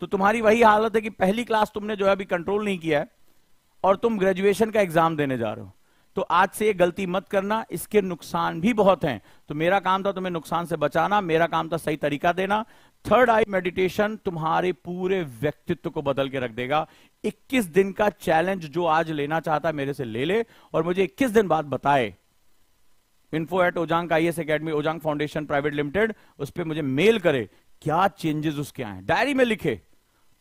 तो तुम्हारी वही हालत है कि पहली क्लास तुमने जो है अभी कंट्रोल नहीं किया है और तुम ग्रेजुएशन का एग्जाम देने जा रहे हो तो आज से ये गलती मत करना इसके नुकसान भी बहुत हैं तो मेरा काम था तुम्हें नुकसान से बचाना मेरा काम था सही तरीका देना थर्ड आई मेडिटेशन तुम्हारे पूरे व्यक्तित्व को बदल के रख देगा 21 दिन का चैलेंज जो आज लेना चाहता है मेरे से ले ले और मुझे 21 दिन बाद बताए info at Ojaank I S academy Ojaank foundation private limited उस पर मुझे मेल करे क्या चेंजेस उसके आए डायरी में लिखे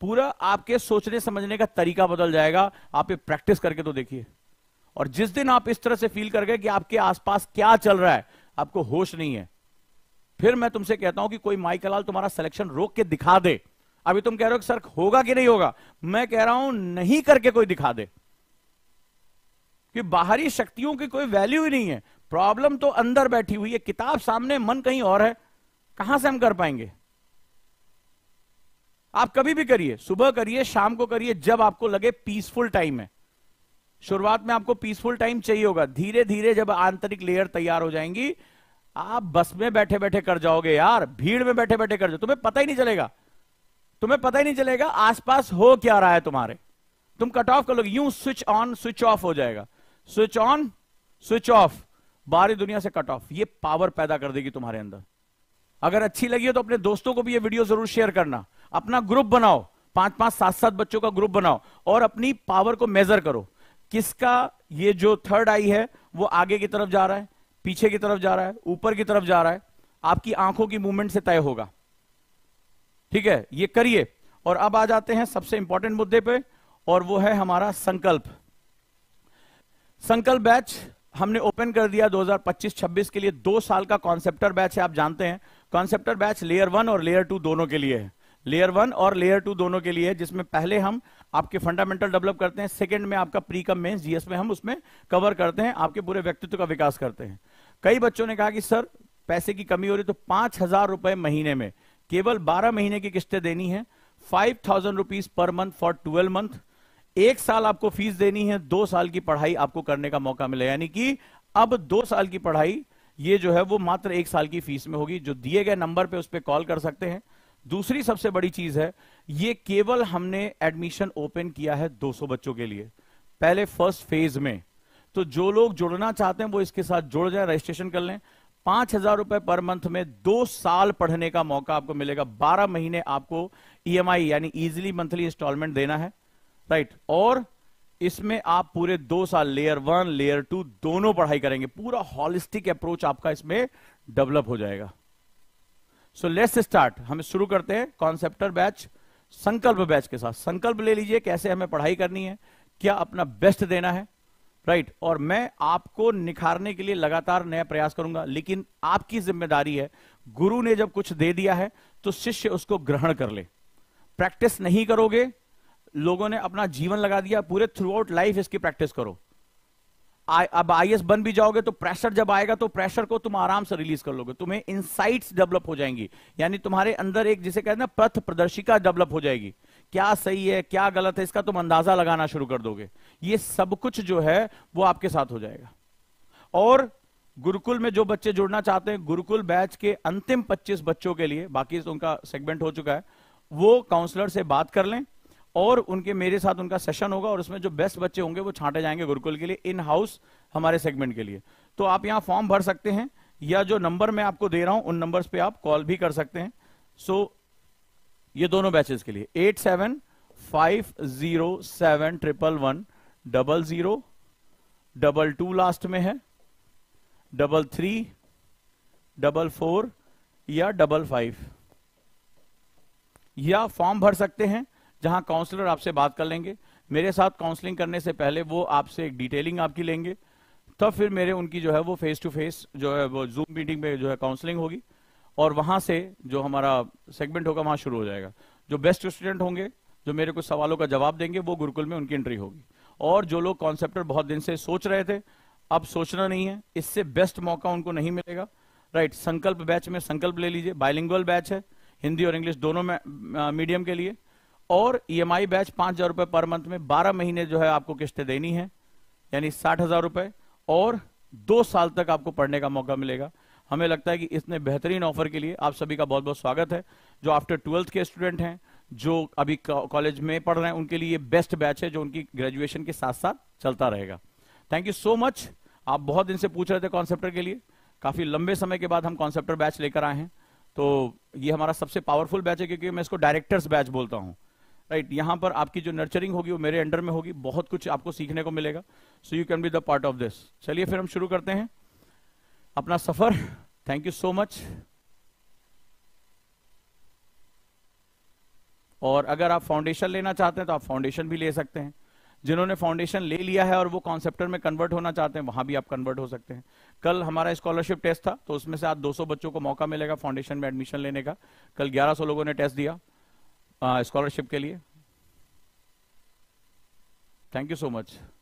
पूरा आपके सोचने समझने का तरीका बदल जाएगा आप ये प्रैक्टिस करके तो देखिए और जिस दिन आप इस तरह से फील कर गए कि आपके आसपास क्या चल रहा है आपको होश नहीं है फिर मैं तुमसे कहता हूं कि कोई माई लाल तुम्हारा सिलेक्शन रोक के दिखा दे अभी तुम कह रहे हो कि सर होगा कि नहीं होगा मैं कह रहा हूं नहीं करके कोई दिखा दे कि बाहरी शक्तियों की कोई वैल्यू ही नहीं है प्रॉब्लम तो अंदर बैठी हुई है किताब सामने मन कहीं और है कहां से हम कर पाएंगे आप कभी भी करिए सुबह करिए शाम को करिए जब आपको लगे पीसफुल टाइम है शुरुआत में आपको पीसफुल टाइम चाहिए होगा धीरे धीरे जब आंतरिक लेयर तैयार हो जाएंगी आप बस में बैठे बैठे कर जाओगे यार भीड़ में बैठे बैठे कर जाओ तुम्हें पता ही नहीं चलेगा तुम्हें पता ही नहीं चलेगा आसपास हो क्या रहा है तुम्हारे तुम कट ऑफ कर लोगे यूं स्विच ऑन स्विच ऑफ हो जाएगा स्विच ऑन स्विच ऑफ बाहरी दुनिया से कट ऑफ ये पावर पैदा कर देगी तुम्हारे अंदर अगर अच्छी लगी हो तो अपने दोस्तों को भी ये वीडियो जरूर शेयर करना अपना ग्रुप बनाओ पांच पांच सात सात बच्चों का ग्रुप बनाओ और अपनी पावर को मेजर करो किसका ये जो थर्ड आई है वो आगे की तरफ जा रहा है पीछे की तरफ जा रहा है ऊपर की तरफ जा रहा है आपकी आंखों की मूवमेंट से तय होगा ठीक है ये करिए और अब आ जाते हैं सबसे इंपॉर्टेंट मुद्दे पे और वो है हमारा संकल्प संकल्प बैच हमने ओपन कर दिया 2025-26 के लिए दो साल का कॉन्सेप्टर बैच है आप जानते हैं कॉन्सेप्टर बैच लेयर वन और लेयर टू दोनों के लिए है लेयर वन और लेयर टू दोनों के लिए जिसमें पहले हम आपके फंडामेंटल डेवलप करते हैं सेकंड में आपका प्री कम मेन्स जीएस में हम उसमें कवर करते हैं आपके पूरे व्यक्तित्व का विकास करते हैं कई बच्चों ने कहा कि सर पैसे की कमी हो रही तो पांच हजार रुपए महीने में केवल बारह महीने की किस्तें देनी है five thousand rupees per month for twelve month एक साल आपको फीस देनी है दो साल की पढ़ाई आपको करने का मौका मिला यानी कि अब दो साल की पढ़ाई ये जो है वो मात्र एक साल की फीस में होगी जो दिए गए नंबर पे उस पर कॉल कर सकते हैं दूसरी सबसे बड़ी चीज है ये केवल हमने एडमिशन ओपन किया है 200 बच्चों के लिए पहले फर्स्ट फेज में तो जो लोग जुड़ना चाहते हैं वो इसके साथ जुड़ जाए रजिस्ट्रेशन कर लें पांच हजार रुपए पर मंथ में दो साल पढ़ने का मौका आपको मिलेगा बारह महीने आपको ईएमआई यानी इजिली मंथली इंस्टॉलमेंट देना है राइट right. और इसमें आप पूरे दो साल लेयर वन लेयर टू दोनों पढ़ाई करेंगे पूरा हॉलिस्टिक अप्रोच आपका इसमें डेवलप हो जाएगा सो लेट्स स्टार्ट हम शुरू करते हैं कॉन्सेप्टर बैच संकल्प बैच के साथ संकल्प ले लीजिए कैसे हमें पढ़ाई करनी है क्या अपना बेस्ट देना है राइट right. और मैं आपको निखारने के लिए लगातार नया प्रयास करूंगा लेकिन आपकी जिम्मेदारी है गुरु ने जब कुछ दे दिया है तो शिष्य उसको ग्रहण कर ले प्रैक्टिस नहीं करोगे लोगों ने अपना जीवन लगा दिया पूरे थ्रू आउट लाइफ इसकी प्रैक्टिस करो आ, अब आई बन भी जाओगे तो प्रेशर जब आएगा तो प्रेशर को तुम आराम से रिलीज कर लोगे तुम्हें इनसाइट्स डेवलप हो जाएंगी यानी तुम्हारे अंदर एक जिसे कहते हैं पथ प्रदर्शिका डेवलप हो जाएगी क्या सही है क्या गलत है इसका तुम अंदाजा लगाना शुरू कर दोगे ये सब कुछ जो है वो आपके साथ हो जाएगा और गुरुकुल में जो बच्चे जुड़ना चाहते हैं गुरुकुल बैच के अंतिम 25 बच्चों के लिए बाकी तो उनका सेगमेंट हो चुका है वो काउंसलर से बात कर लें और उनके मेरे साथ उनका सेशन होगा और उसमें जो बेस्ट बच्चे होंगे वो छांटे जाएंगे गुरुकुल के लिए इन हाउस हमारे सेगमेंट के लिए तो आप यहाँ फॉर्म भर सकते हैं या जो नंबर मैं आपको दे रहा हूं उन नंबर्स पे आप कॉल भी कर सकते हैं सो so, ये दोनों बैचेस के लिए eight seven five zero seven triple one double zero double two last में है डबल थ्री डबल फोर या डबल फाइव या फॉर्म भर सकते हैं जहां काउंसलर आपसे बात कर लेंगे मेरे साथ काउंसलिंग करने से पहले वो आपसे एक डिटेलिंग आपकी लेंगे तब फिर मेरे उनकी जो है वो फेस टू फेस जो है वो जूम मीटिंग में जो है काउंसलिंग होगी और वहां से जो हमारा सेगमेंट होगा वहां शुरू हो जाएगा जो बेस्ट स्टूडेंट होंगे जो मेरे कुछ सवालों का जवाब देंगे वो गुरुकुल में उनकी एंट्री होगी और जो लोग कॉन्सेप्टर बहुत दिन से सोच रहे थे अब सोचना नहीं है इससे बेस्ट मौका उनको नहीं मिलेगा राइट संकल्प बैच में संकल्प ले लीजिए बायलिंगुअल बैच है हिंदी और इंग्लिश दोनों में मीडियम के लिए और ई e बैच पांच हजार रुपए पर मंथ में बारह महीने जो है आपको किस्तें देनी है यानी साठ हजार रुपए और दो साल तक आपको पढ़ने का मौका मिलेगा हमें लगता है कि इसने बेहतरीन ऑफर के लिए आप सभी का बहुत बहुत स्वागत है जो आफ्टर ट्वेल्थ के स्टूडेंट हैं जो अभी कॉलेज में पढ़ रहे हैं उनके लिए बेस्ट बैच है जो उनकी ग्रेजुएशन के साथ साथ चलता रहेगा थैंक यू सो मच आप बहुत दिन से पूछ रहे थे कॉन्सेप्टर के लिए काफी लंबे समय के बाद हम कॉन्सेप्टर बैच लेकर आए हैं तो ये हमारा सबसे पावरफुल बैच है क्योंकि मैं इसको डायरेक्टर्स बैच बोलता हूँ राइट right, पर आपकी जो नर्चरिंग होगी वो मेरे अंडर में होगी बहुत कुछ आपको सीखने को मिलेगा so you can be the part of this चलिए फिर हम शुरू करते हैं अपना सफर थैंक यू सो मच और अगर आप फाउंडेशन लेना चाहते हैं तो आप फाउंडेशन भी ले सकते हैं जिन्होंने फाउंडेशन ले लिया है और वो कॉन्सेप्टर में कन्वर्ट होना चाहते हैं वहां भी आप कन्वर्ट हो सकते हैं कल हमारा स्कॉलरशिप टेस्ट था तो उसमें से आज 200 बच्चों को मौका मिलेगा फाउंडेशन में एडमिशन लेने का कल 1100 लोगों ने टेस्ट दिया स्कॉलरशिप uh, के लिए थैंक यू सो मच